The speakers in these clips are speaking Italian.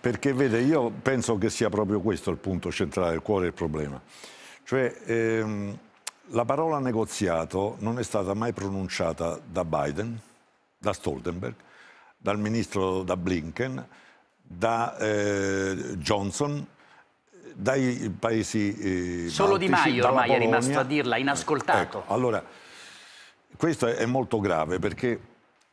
Perché vede, io penso che sia proprio questo il punto centrale, il cuore del problema. Cioè, ehm, la parola negoziato non è stata mai pronunciata da Biden, da Stoltenberg, dal ministro da Blinken, da eh, Johnson, dai paesi eh, Solo Baltici, Di Maio ormai Polonia. è rimasto a dirla, inascoltato. Ecco, allora, questo è molto grave perché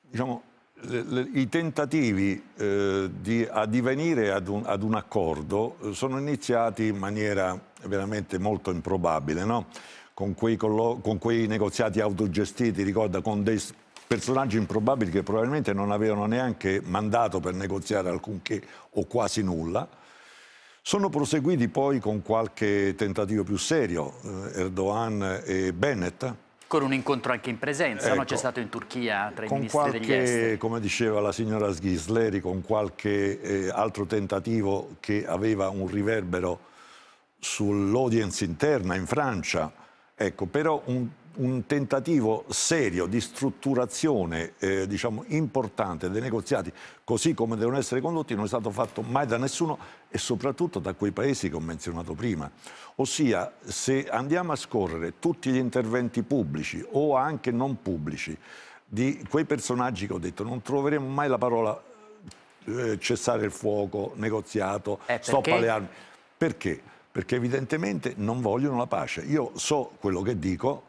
diciamo, le, i tentativi eh, di addivenire ad un, ad un, accordo eh, sono iniziati in maniera veramente molto improbabile, no? con, quei con quei negoziati autogestiti, ricorda, con dei personaggi improbabili che probabilmente non avevano neanche mandato per negoziare alcunché o quasi nulla. Sono proseguiti poi con qualche tentativo più serio, eh, Erdogan e Bennett, con un incontro anche in presenza, ecco, no? c'è ecco. stato in Turchia tra i ministri qualche, degli esteri. Come diceva la signora Sghisleri, con qualche eh, altro tentativo che aveva un riverbero sull'audience interna in Francia. Ecco, però un un tentativo serio di strutturazione eh, diciamo, importante dei negoziati, così come devono essere condotti, non è stato fatto mai da nessuno e soprattutto da quei paesi che ho menzionato prima. Ossia, se andiamo a scorrere tutti gli interventi pubblici o anche non pubblici di quei personaggi che ho detto, non troveremo mai la parola eh, cessare il fuoco, negoziato, eh, stop alle armi. Perché? Perché evidentemente non vogliono la pace. Io so quello che dico,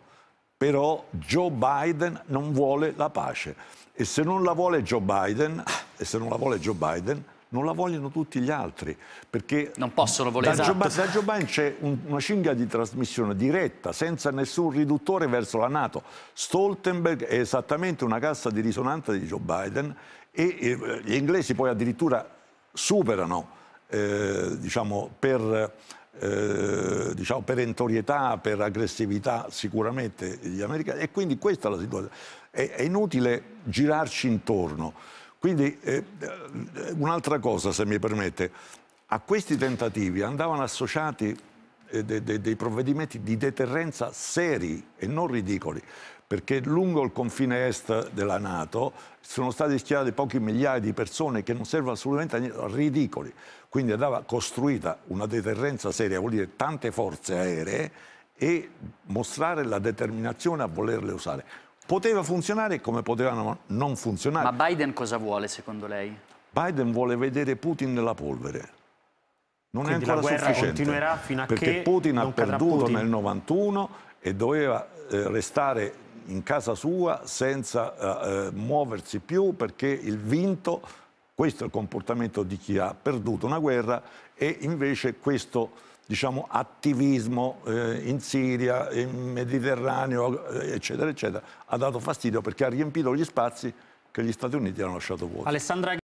però Joe Biden non vuole la pace e se non la vuole Joe Biden, ah, non la, vuole Joe Biden non la vogliono tutti gli altri perché non possono voler da, esatto. Joe, da Joe Biden c'è un, una cinghia di trasmissione diretta senza nessun riduttore verso la Nato Stoltenberg è esattamente una cassa di risonanza di Joe Biden e, e eh, gli inglesi poi addirittura superano eh, diciamo per eh, diciamo, perentorietà, per aggressività sicuramente gli americani. E quindi questa è la situazione. È, è inutile girarci intorno. Quindi eh, eh, un'altra cosa, se mi permette, a questi tentativi andavano associati eh, de, de, dei provvedimenti di deterrenza seri e non ridicoli perché lungo il confine est della Nato sono state schierate poche migliaia di persone che non servono assolutamente a niente, ridicoli. Quindi andava costruita una deterrenza seria, vuol dire tante forze aeree e mostrare la determinazione a volerle usare. Poteva funzionare come potevano non funzionare. Ma Biden cosa vuole secondo lei? Biden vuole vedere Putin nella polvere. Non Quindi è ancora sufficiente. continuerà fino a Perché Putin ha perduto Putin. nel 91 e doveva eh, restare in casa sua senza eh, eh, muoversi più perché il vinto, questo è il comportamento di chi ha perduto una guerra e invece questo diciamo, attivismo eh, in Siria, in Mediterraneo, eh, eccetera, eccetera, ha dato fastidio perché ha riempito gli spazi che gli Stati Uniti hanno lasciato vuoti.